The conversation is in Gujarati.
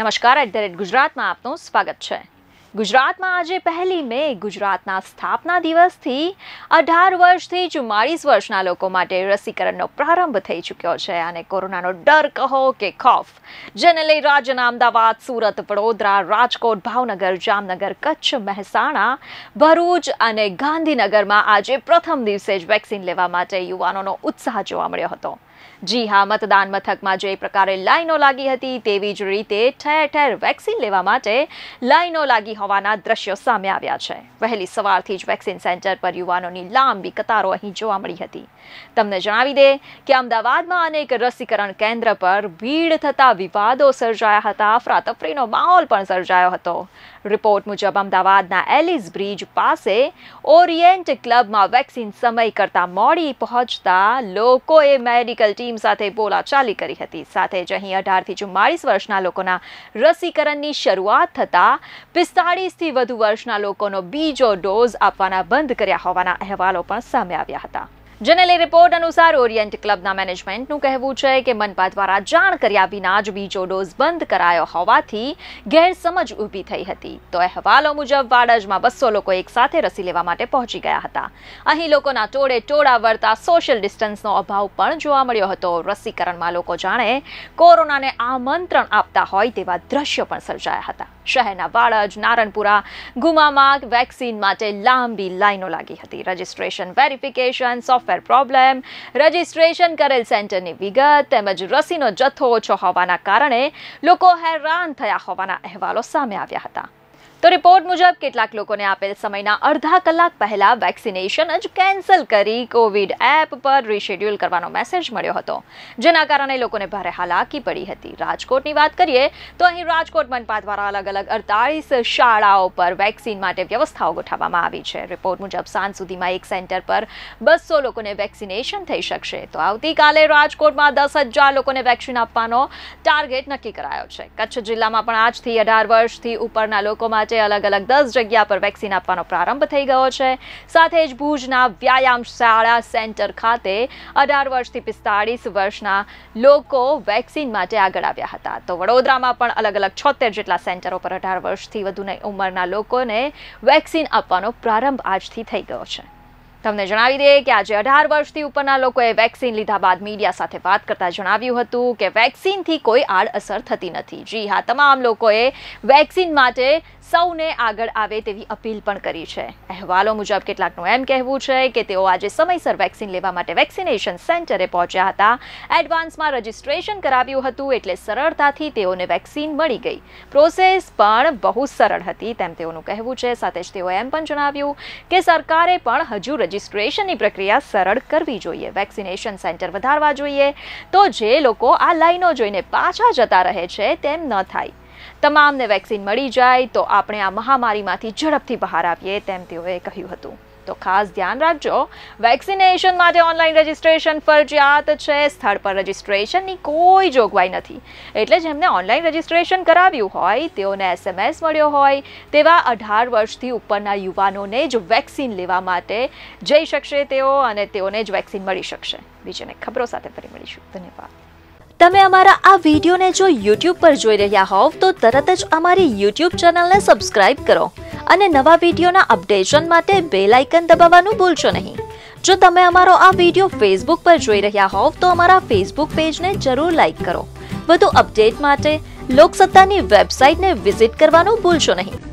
નમસ્કાર એટ ધ રેટ ગુજરાતમાં આપનું સ્વાગત છે ગુજરાતમાં આજે પહેલી મે ગુજરાતના સ્થાપના દિવસથી અઢાર વર્ષથી ચુમ્માળીસ વર્ષના લોકો માટે રસીકરણનો પ્રારંભ થઈ ચૂક્યો છે અને કોરોનાનો ડર કહો કે ખોફ જેને લઈ રાજ્યના અમદાવાદ સુરત વડોદરા રાજકોટ ભાવનગર જામનગર કચ્છ મહેસાણા ભરૂચ અને ગાંધીનગરમાં આજે પ્રથમ દિવસે જ વેક્સિન લેવા માટે યુવાનોનો ઉત્સાહ જોવા મળ્યો હતો જી હા મતદાન મથકમાં જે પ્રકારે લાઈનો લાગી હતી તેવી જ રીતે ઠેર ઠેર વેક્સિન લેવા માટે લાઈનો લાગી હોવાના દ્રશ્યો સામે આવ્યા છે વહેલી સવારથી જ વેક્સિન સેન્ટર પર યુવાનોની લાંબી કતારો અહીં જોવા મળી હતી તમને જણાવી દે કે અમદાવાદમાં અનેક રસીકરણ કેન્દ્ર પર ભીડ થતા વિવાદો સર્જાયા હતા અફરાતફરીનો માહોલ પણ સર્જાયો હતો રિપોર્ટ મુજબ અમદાવાદના એલિસ બ્રિજ પાસે ઓરિએન્ટ ક્લબમાં વેક્સિન સમય કરતા મોડી પહોંચતા લોકોએ મેડિકલ મેડિકલ ટીમ સાથે બોલાચાલી કરી હતી સાથે જ અહીં અઢારથી ચુમ્માળીસ વર્ષના લોકોના રસીકરણની શરૂઆત થતાં પિસ્તાળીસથી વધુ વર્ષના લોકોનો બીજો ડોઝ આપવાના બંધ કર્યા હોવાના અહેવાલો પણ સામે આવ્યા હતા જેને લઈ રિપોર્ટ અનુસાર ઓરિયન્ટ ક્લબના મેનેજમેન્ટનું કહેવું છે કે મનપા દ્વારા જાણ કર્યા વિના જ બીજો ડોઝ બંધ કરાયો હોવાથી ગેરસમજ ઊભી થઈ હતી તો અહેવાલો મુજબ વાડજમાં બસો લોકો એકસાથે રસી લેવા માટે પહોંચી ગયા હતા અહીં લોકોના ટોળે ટોળા વળતા સોશિયલ ડિસ્ટન્સનો અભાવ પણ જોવા મળ્યો હતો રસીકરણમાં લોકો જાણે કોરોનાને આમંત્રણ આપતા હોય તેવા દ્રશ્યો પણ સર્જાયા હતા શહેરના વાડજ નારણપુરા ગુમામાં વેક્સિન માટે લાંબી લાઈનો લાગી હતી registration verification software problem registration કરેલ સેન્ટરની વિગત તેમજ રસીનો જથ્થો ઓછો હોવાના કારણે લોકો હેરાન થયા હોવાના અહેવાલો સામે આવ્યા હતા તો રિપોર્ટ મુજબ કેટલાક લોકોને આપેલ સમયના અડધા કલાક પહેલા વેક્સિનેશન જ કેન્સલ કરી કોવિડ એપ પર રીશેડ્યુલ કરવાનો મેસેજ મળ્યો હતો જેના કારણે લોકોને ભારે હાલાકી પડી હતી રાજકોટની વાત કરીએ તો અહીં રાજકોટ મનપા દ્વારા અલગ અલગ અડતાળીસ શાળાઓ પર વેક્સિન માટે વ્યવસ્થાઓ ગોઠવવામાં આવી છે રિપોર્ટ મુજબ સાંજ સુધીમાં એક સેન્ટર પર બસો લોકોને વેક્સિનેશન થઈ શકશે તો આવતીકાલે રાજકોટમાં દસ હજાર લોકોને વેક્સિન આપવાનો ટાર્ગેટ નક્કી કરાયો છે કચ્છ જિલ્લામાં પણ આજથી અઢાર વર્ષથી ઉપરના લોકોમાં માટે અલગ અલગ દસ જગ્યા પર વેક્સિન આપવાનો પ્રારંભ થઈ ગયો છે સાથે જ ભુજના વ્યાયામ શાળા સેન્ટર ખાતે અઢાર વર્ષથી પિસ્તાળીસ વર્ષના લોકો વેક્સિન માટે આગળ આવ્યા હતા તો વડોદરામાં પણ અલગ અલગ છોતેર જેટલા સેન્ટરો પર અઢાર વર્ષથી વધુની ઉંમરના લોકોને વેક્સિન આપવાનો પ્રારંભ આજથી થઈ ગયો છે તમને જણાવી દઈએ કે આજે અઢાર વર્ષથી ઉપરના લોકોએ વેક્સિન લીધા બાદ મીડિયા સાથે વાત કરતા જણાવ્યું હતું કે વેક્સિનથી કોઈ આડઅસર થતી નથી જી હા તમામ લોકોએ વેક્સિન માટે સૌને આગળ આવે તેવી અપીલ પણ કરી છે અહેવાલો મુજબ કેટલાકનું એમ કહેવું છે કે તેઓ આજે સમયસર વેક્સિન લેવા માટે વેક્સિનેશન સેન્ટરે પહોંચ્યા હતા એડવાન્સમાં રજિસ્ટ્રેશન કરાવ્યું હતું એટલે સરળતાથી તેઓને વેક્સિન મળી ગઈ પ્રોસેસ પણ બહુ સરળ હતી તેમ તેઓનું કહેવું છે સાથે જ તેઓએ એમ પણ જણાવ્યું કે સરકારે પણ હજુ રજિસ્ટ્રેશનની પ્રક્રિયા સરળ કરવી જોઈએ વેક્સિનેશન સેન્ટર વધારવા જોઈએ તો જે લોકો આ લાઈનો જોઈને પાછા જતા રહે છે તેમ ન થાય તમામને વેક્સિન મળી જાય તો આપણે આ મહામારીમાંથી ઝડપથી બહાર આવીએ તેમ તેઓએ કહ્યું હતું તો ખાસ ધ્યાન રાખજો વેક્સિનેશન માટે ઓનલાઈન રજિસ્ટ્રેશન ફરજિયાત છે સ્થળ પર રજિસ્ટ્રેશનની કોઈ જોગવાઈ નથી એટલે જેમને ઓનલાઈન રજિસ્ટ્રેશન કરાવ્યું હોય તેઓને એસએમએસ મળ્યો હોય તેવા અઢાર વર્ષથી ઉપરના યુવાનોને જ વેક્સિન લેવા માટે જઈ શકશે તેઓ અને તેઓને જ વેક્સિન મળી શકશે બીજાને ખબરો સાથે ફરી મળીશું ધન્યવાદ તમે અમારા આ વિડીયોને જો યુટ્યુબ પર જોઈ રહ્યા હોવ તો તરત જ અમારી યુટ્યુબ ચેનલને સબસ્ક્રાઇબ કરો અને નવા વિડીયોના અપડેશન માટે બેલ આઇકન દબાવવાનું ભૂલશો નહીં જો તમે અમારો આ વિડીયો ફેસબુક પર જોઈ રહ્યા હોવ તો અમારા ફેસબુક પેજને જરૂર લાઇક કરો વધુ અપડેટ માટે લોકસત્તાની વેબસાઇટને વિઝિટ કરવાનું ભૂલશો નહીં